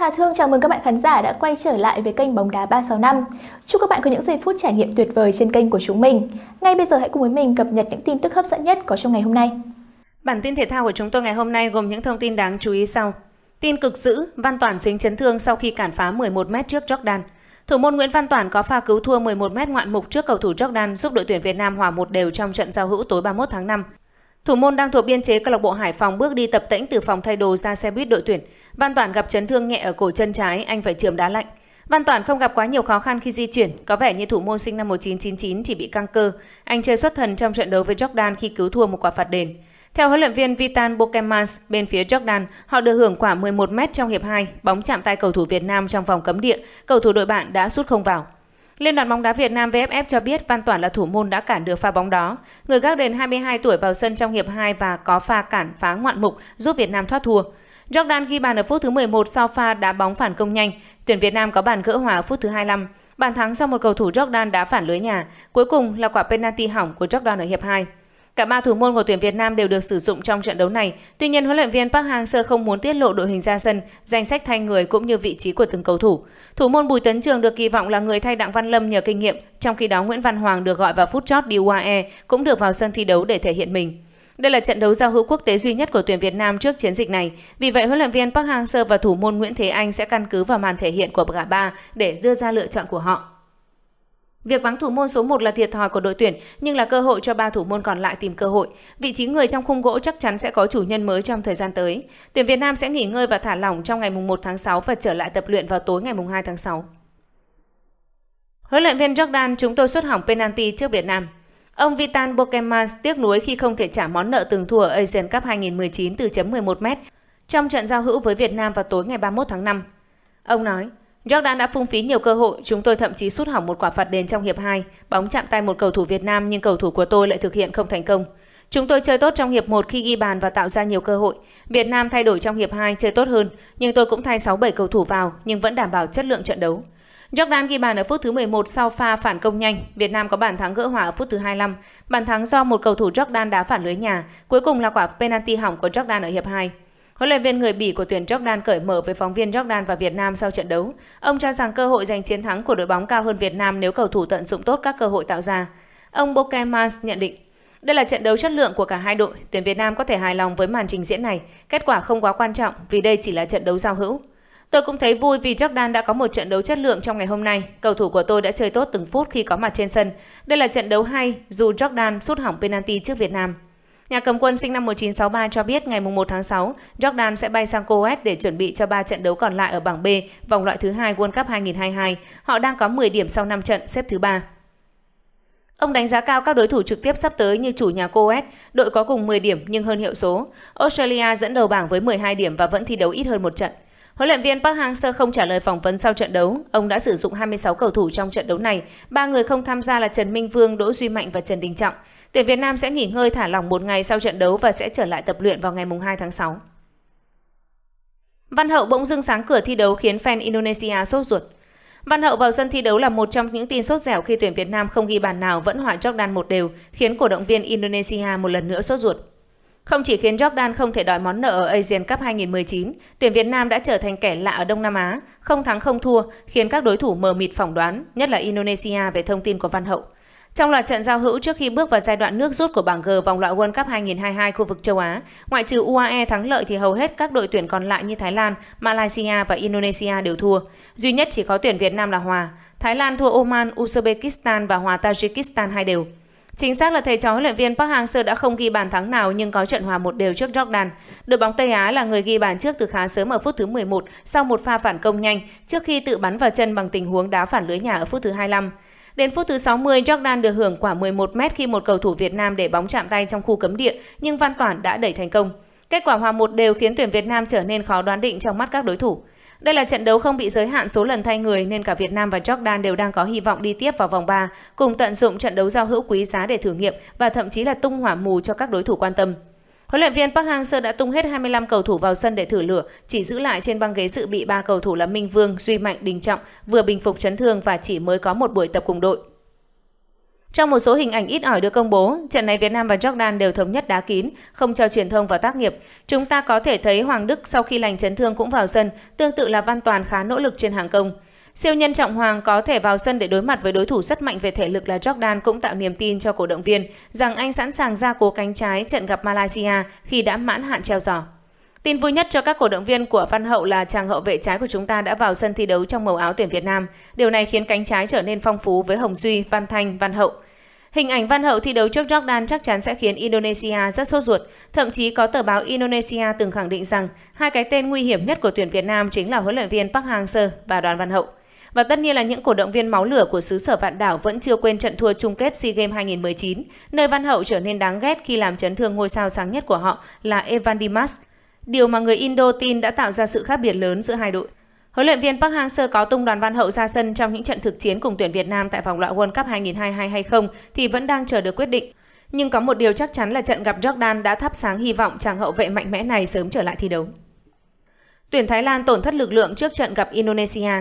Hà Thương chào mừng các bạn khán giả đã quay trở lại với kênh Bóng đá 365. Chúc các bạn có những giây phút trải nghiệm tuyệt vời trên kênh của chúng mình. Ngay bây giờ hãy cùng với mình cập nhật những tin tức hấp dẫn nhất có trong ngày hôm nay. Bản tin thể thao của chúng tôi ngày hôm nay gồm những thông tin đáng chú ý sau. Tin cực dữ, Văn Toản dính chấn thương sau khi cản phá 11m trước Jordan. Thủ môn Nguyễn Văn Toản có pha cứu thua 11m ngoạn mục trước cầu thủ Jordan giúp đội tuyển Việt Nam hòa một đều trong trận giao hữu tối 31 tháng 5. Thủ môn đang thuộc biên chế câu lạc bộ Hải Phòng bước đi tập tễnh từ phòng thay đồ ra xe buýt đội tuyển. Văn Toàn gặp chấn thương nhẹ ở cổ chân trái, anh phải chườm đá lạnh. Văn Toàn không gặp quá nhiều khó khăn khi di chuyển, có vẻ như thủ môn sinh năm 1999 chỉ bị căng cơ. Anh chơi xuất thần trong trận đấu với Jordan khi cứu thua một quả phạt đền. Theo huấn luyện viên Vitan Bokemans, bên phía Jordan, họ được hưởng quả 11 m trong hiệp 2, bóng chạm tay cầu thủ Việt Nam trong vòng cấm địa, cầu thủ đội bạn đã sút không vào. Liên đoàn bóng đá Việt Nam VFF cho biết Văn Toàn là thủ môn đã cản được pha bóng đó. Người gác đền 22 tuổi vào sân trong hiệp 2 và có pha cản phá ngoạn mục giúp Việt Nam thoát thua. Jordan ghi bàn ở phút thứ 11 sau pha đá bóng phản công nhanh. Tuyển Việt Nam có bàn gỡ hòa ở phút thứ 25. Bàn thắng do một cầu thủ Jordan đá phản lưới nhà. Cuối cùng là quả penalty hỏng của Jordan ở hiệp 2. Cả ba thủ môn của tuyển Việt Nam đều được sử dụng trong trận đấu này. Tuy nhiên, huấn luyện viên Park Hang-seo không muốn tiết lộ đội hình ra sân, danh sách thay người cũng như vị trí của từng cầu thủ. Thủ môn Bùi Tấn Trường được kỳ vọng là người thay Đặng Văn Lâm nhờ kinh nghiệm, trong khi đó Nguyễn Văn Hoàng được gọi vào phút chót đi UAE cũng được vào sân thi đấu để thể hiện mình. Đây là trận đấu giao hữu quốc tế duy nhất của tuyển Việt Nam trước chiến dịch này. Vì vậy, huấn luyện viên Park Hang-seo và thủ môn Nguyễn Thế Anh sẽ căn cứ vào màn thể hiện của cả ba để đưa ra lựa chọn của họ. Việc vắng thủ môn số 1 là thiệt thòi của đội tuyển, nhưng là cơ hội cho ba thủ môn còn lại tìm cơ hội. Vị trí người trong khung gỗ chắc chắn sẽ có chủ nhân mới trong thời gian tới. Tuyển Việt Nam sẽ nghỉ ngơi và thả lỏng trong ngày 1 tháng 6 và trở lại tập luyện vào tối ngày 2 tháng 6. Huấn luyện viên Jordan chúng tôi xuất hỏng penalty trước Việt Nam. Ông Vitan Bokemans tiếc nuối khi không thể trả món nợ từng thua ở Asian Cup 2019 từ chấm 11m trong trận giao hữu với Việt Nam vào tối ngày 31 tháng 5. Ông nói, Jordan đã phung phí nhiều cơ hội, chúng tôi thậm chí sút hỏng một quả phạt đền trong hiệp 2, bóng chạm tay một cầu thủ Việt Nam nhưng cầu thủ của tôi lại thực hiện không thành công. Chúng tôi chơi tốt trong hiệp 1 khi ghi bàn và tạo ra nhiều cơ hội. Việt Nam thay đổi trong hiệp 2 chơi tốt hơn, nhưng tôi cũng thay 6-7 cầu thủ vào nhưng vẫn đảm bảo chất lượng trận đấu. Jordan ghi bàn ở phút thứ 11 sau pha phản công nhanh. Việt Nam có bàn thắng gỡ hòa ở phút thứ 25. Bàn thắng do một cầu thủ Jordan đá phản lưới nhà. Cuối cùng là quả penalty hỏng của Jordan ở hiệp 2. Huấn luyện viên người Bỉ của tuyển Jordan cởi mở với phóng viên Jordan và Việt Nam sau trận đấu. Ông cho rằng cơ hội giành chiến thắng của đội bóng cao hơn Việt Nam nếu cầu thủ tận dụng tốt các cơ hội tạo ra. Ông Bokemans nhận định, đây là trận đấu chất lượng của cả hai đội, tuyển Việt Nam có thể hài lòng với màn trình diễn này. Kết quả không quá quan trọng vì đây chỉ là trận đấu giao hữu. Tôi cũng thấy vui vì Jordan đã có một trận đấu chất lượng trong ngày hôm nay. Cầu thủ của tôi đã chơi tốt từng phút khi có mặt trên sân. Đây là trận đấu hay dù Jordan sút hỏng penalty trước Việt Nam. Nhà cầm quân sinh năm 1963 cho biết ngày 1 tháng 6, Jordan sẽ bay sang Kuwait để chuẩn bị cho 3 trận đấu còn lại ở bảng B, vòng loại thứ hai World Cup 2022. Họ đang có 10 điểm sau 5 trận, xếp thứ 3. Ông đánh giá cao các đối thủ trực tiếp sắp tới như chủ nhà Coes, đội có cùng 10 điểm nhưng hơn hiệu số. Australia dẫn đầu bảng với 12 điểm và vẫn thi đấu ít hơn một trận. Huấn luyện viên Park Hang-seo không trả lời phỏng vấn sau trận đấu. Ông đã sử dụng 26 cầu thủ trong trận đấu này. Ba người không tham gia là Trần Minh Vương, Đỗ Duy Mạnh và Trần Đình Trọng. Tuyển Việt Nam sẽ nghỉ ngơi thả lỏng một ngày sau trận đấu và sẽ trở lại tập luyện vào ngày 2 tháng 6. Văn Hậu bỗng dưng sáng cửa thi đấu khiến fan Indonesia sốt ruột. Văn Hậu vào sân thi đấu là một trong những tin sốt dẻo khi tuyển Việt Nam không ghi bàn nào vẫn hòa Jordan một đều, khiến cổ động viên Indonesia một lần nữa sốt ruột. Không chỉ khiến Jordan không thể đòi món nợ ở Asian Cup 2019, tuyển Việt Nam đã trở thành kẻ lạ ở Đông Nam Á, không thắng không thua, khiến các đối thủ mờ mịt phỏng đoán, nhất là Indonesia về thông tin của Văn Hậu. Trong loạt trận giao hữu trước khi bước vào giai đoạn nước rút của bảng G vòng loại World Cup 2022 khu vực châu Á, ngoại trừ UAE thắng lợi thì hầu hết các đội tuyển còn lại như Thái Lan, Malaysia và Indonesia đều thua. Duy nhất chỉ có tuyển Việt Nam là hòa. Thái Lan thua Oman, Uzbekistan và hòa Tajikistan hai đều. Chính xác là thầy trò huấn luyện viên Park Hang-seo đã không ghi bàn thắng nào nhưng có trận hòa một đều trước Jordan. Đội bóng Tây Á là người ghi bàn trước từ khá sớm ở phút thứ 11 sau một pha phản công nhanh trước khi tự bắn vào chân bằng tình huống đá phản lưới nhà ở phút thứ 25. Đến phút thứ 60, Jordan được hưởng quả 11 mét khi một cầu thủ Việt Nam để bóng chạm tay trong khu cấm địa, nhưng Văn Toản đã đẩy thành công. Kết quả hòa một đều khiến tuyển Việt Nam trở nên khó đoán định trong mắt các đối thủ. Đây là trận đấu không bị giới hạn số lần thay người nên cả Việt Nam và Jordan đều đang có hy vọng đi tiếp vào vòng 3, cùng tận dụng trận đấu giao hữu quý giá để thử nghiệm và thậm chí là tung hỏa mù cho các đối thủ quan tâm. Huấn luyện viên Park Hang-seo đã tung hết 25 cầu thủ vào sân để thử lửa, chỉ giữ lại trên băng ghế dự bị ba cầu thủ là Minh Vương, Duy Mạnh, Đình Trọng vừa bình phục chấn thương và chỉ mới có một buổi tập cùng đội. Trong một số hình ảnh ít ỏi được công bố, trận này Việt Nam và Jordan đều thống nhất đá kín, không cho truyền thông vào tác nghiệp. Chúng ta có thể thấy Hoàng Đức sau khi lành chấn thương cũng vào sân, tương tự là Văn Toàn khá nỗ lực trên hàng công. Siêu nhân Trọng Hoàng có thể vào sân để đối mặt với đối thủ rất mạnh về thể lực là Jordan cũng tạo niềm tin cho cổ động viên rằng anh sẵn sàng ra cố cánh trái trận gặp Malaysia khi đã mãn hạn treo giò. Tin vui nhất cho các cổ động viên của Văn Hậu là chàng hậu vệ trái của chúng ta đã vào sân thi đấu trong màu áo tuyển Việt Nam. Điều này khiến cánh trái trở nên phong phú với Hồng Duy, Văn Thanh, Văn Hậu. Hình ảnh Văn Hậu thi đấu trước Jordan chắc chắn sẽ khiến Indonesia rất sốt ruột. Thậm chí có tờ báo Indonesia từng khẳng định rằng hai cái tên nguy hiểm nhất của tuyển Việt Nam chính là huấn luyện viên Park Hang-seo và Đoàn Văn Hậu. Và tất nhiên là những cổ động viên máu lửa của xứ sở vạn đảo vẫn chưa quên trận thua chung kết SEA Games 2019, nơi Văn Hậu trở nên đáng ghét khi làm chấn thương ngôi sao sáng nhất của họ là Evan Dimas. Điều mà người Indo tin đã tạo ra sự khác biệt lớn giữa hai đội. Huấn luyện viên Park Hang-seo có tung đoàn Văn Hậu ra sân trong những trận thực chiến cùng tuyển Việt Nam tại vòng loại World Cup 2022 hay không thì vẫn đang chờ được quyết định. Nhưng có một điều chắc chắn là trận gặp Jordan đã thắp sáng hy vọng chàng hậu vệ mạnh mẽ này sớm trở lại thi đấu. Tuyển Thái Lan tổn thất lực lượng trước trận gặp Indonesia.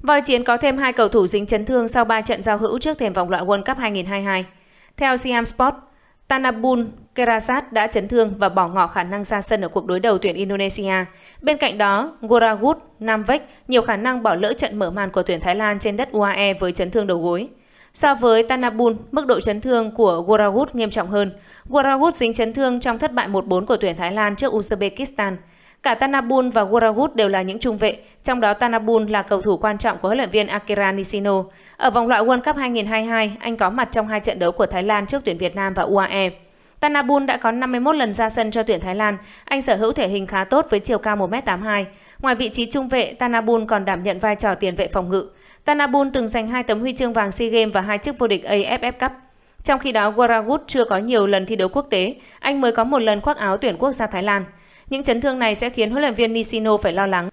Voi chiến có thêm hai cầu thủ dính chấn thương sau 3 trận giao hữu trước thềm vòng loại World Cup 2022. Theo Siam Sport, Tanabun Kerasat đã chấn thương và bỏ ngỏ khả năng ra sân ở cuộc đối đầu tuyển Indonesia. Bên cạnh đó, Goragut Namvek nhiều khả năng bỏ lỡ trận mở màn của tuyển Thái Lan trên đất UAE với chấn thương đầu gối. So với Tanabun, mức độ chấn thương của Goragut nghiêm trọng hơn. Goragut dính chấn thương trong thất bại 1-4 của tuyển Thái Lan trước Uzbekistan. Cả Tanabun và Goragut đều là những trung vệ, trong đó Tanabun là cầu thủ quan trọng của huấn luyện viên Akira Nishino. Ở vòng loại World Cup 2022, anh có mặt trong hai trận đấu của Thái Lan trước tuyển Việt Nam và UAE. Tanabun đã có 51 lần ra sân cho tuyển Thái Lan. Anh sở hữu thể hình khá tốt với chiều cao 1m82. Ngoài vị trí trung vệ, Tanabun còn đảm nhận vai trò tiền vệ phòng ngự. Tanabun từng giành hai tấm huy chương vàng SEA Games và hai chức vô địch AFF Cup. Trong khi đó, Waragut chưa có nhiều lần thi đấu quốc tế, anh mới có một lần khoác áo tuyển quốc gia Thái Lan. Những chấn thương này sẽ khiến huấn luyện viên Nishino phải lo lắng.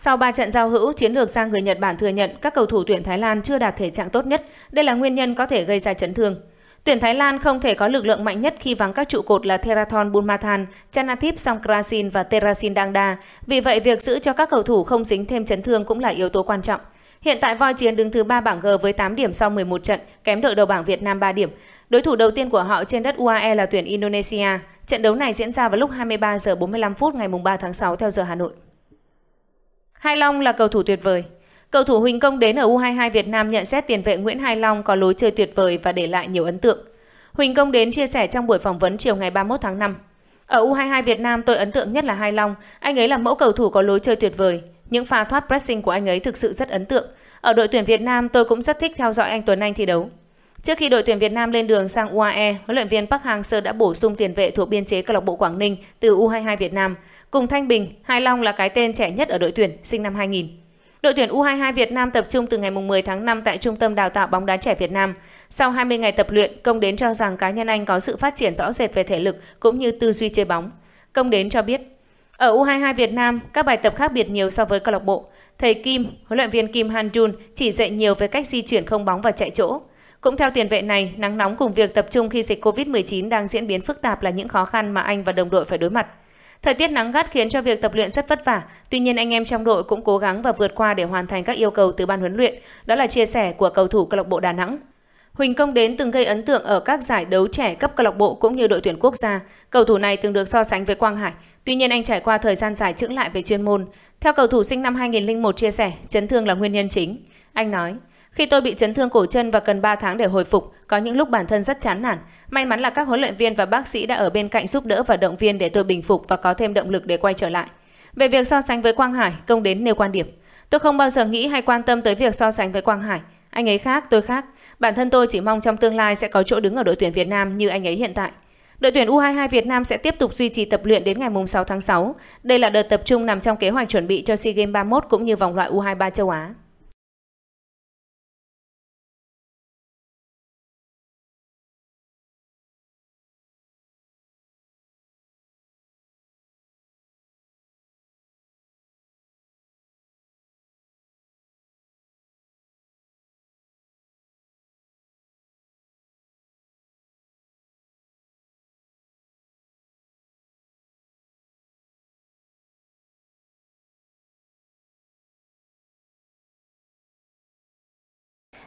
Sau 3 trận giao hữu, chiến lược sang người Nhật Bản thừa nhận các cầu thủ tuyển Thái Lan chưa đạt thể trạng tốt nhất, đây là nguyên nhân có thể gây ra chấn thương. Tuyển Thái Lan không thể có lực lượng mạnh nhất khi vắng các trụ cột là Therathon Bulmathan, Chanathip, Songkrasin và Terasin Dangda. Vì vậy, việc giữ cho các cầu thủ không dính thêm chấn thương cũng là yếu tố quan trọng. Hiện tại voi chiến đứng thứ 3 bảng G với 8 điểm sau 11 trận, kém đội đầu bảng Việt Nam 3 điểm. Đối thủ đầu tiên của họ trên đất UAE là tuyển Indonesia. Trận đấu này diễn ra vào lúc 23 giờ 45 phút ngày 3 tháng 6 theo giờ Hà Nội. Hai Long là cầu thủ tuyệt vời. Cầu thủ Huỳnh Công đến ở U22 Việt Nam nhận xét tiền vệ Nguyễn Hai Long có lối chơi tuyệt vời và để lại nhiều ấn tượng. Huỳnh Công đến chia sẻ trong buổi phỏng vấn chiều ngày 31 tháng 5. Ở U22 Việt Nam tôi ấn tượng nhất là Hai Long, anh ấy là mẫu cầu thủ có lối chơi tuyệt vời. Những pha thoát pressing của anh ấy thực sự rất ấn tượng. Ở đội tuyển Việt Nam tôi cũng rất thích theo dõi anh Tuấn Anh thi đấu. Trước khi đội tuyển Việt Nam lên đường sang UAE, huấn luyện viên Park Hang-seo đã bổ sung tiền vệ thuộc biên chế câu lạc bộ Quảng Ninh từ U22 Việt Nam. Cùng Thanh Bình, Hai Long là cái tên trẻ nhất ở đội tuyển, sinh năm 2000. Đội tuyển U22 Việt Nam tập trung từ ngày 10 tháng 5 tại Trung tâm Đào tạo bóng đá trẻ Việt Nam. Sau 20 ngày tập luyện, Công Đến cho rằng cá nhân anh có sự phát triển rõ rệt về thể lực cũng như tư duy chơi bóng. Công Đến cho biết, ở U22 Việt Nam, các bài tập khác biệt nhiều so với câu lạc bộ. Thầy Kim, huấn luyện viên Kim Han Jun chỉ dạy nhiều về cách di chuyển không bóng và chạy chỗ. Cũng theo tiền vệ này, nắng nóng cùng việc tập trung khi dịch COVID-19 đang diễn biến phức tạp là những khó khăn mà anh và đồng đội phải đối mặt. Thời tiết nắng gắt khiến cho việc tập luyện rất vất vả, tuy nhiên anh em trong đội cũng cố gắng và vượt qua để hoàn thành các yêu cầu từ ban huấn luyện, đó là chia sẻ của cầu thủ câu lạc bộ Đà Nẵng. Huỳnh Công đến từng gây ấn tượng ở các giải đấu trẻ cấp câu lạc bộ cũng như đội tuyển quốc gia. Cầu thủ này từng được so sánh với Quang Hải, tuy nhiên anh trải qua thời gian dài chững lại về chuyên môn. Theo cầu thủ sinh năm 2001 chia sẻ, chấn thương là nguyên nhân chính. Anh nói, khi tôi bị chấn thương cổ chân và cần 3 tháng để hồi phục, có những lúc bản thân rất chán nản. May mắn là các huấn luyện viên và bác sĩ đã ở bên cạnh giúp đỡ và động viên để tôi bình phục và có thêm động lực để quay trở lại. Về việc so sánh với Quang Hải, công đến nêu quan điểm. Tôi không bao giờ nghĩ hay quan tâm tới việc so sánh với Quang Hải. Anh ấy khác, tôi khác. Bản thân tôi chỉ mong trong tương lai sẽ có chỗ đứng ở đội tuyển Việt Nam như anh ấy hiện tại. Đội tuyển U22 Việt Nam sẽ tiếp tục duy trì tập luyện đến ngày 6 tháng 6. Đây là đợt tập trung nằm trong kế hoạch chuẩn bị cho SEA Games 31 cũng như vòng loại U23 châu Á.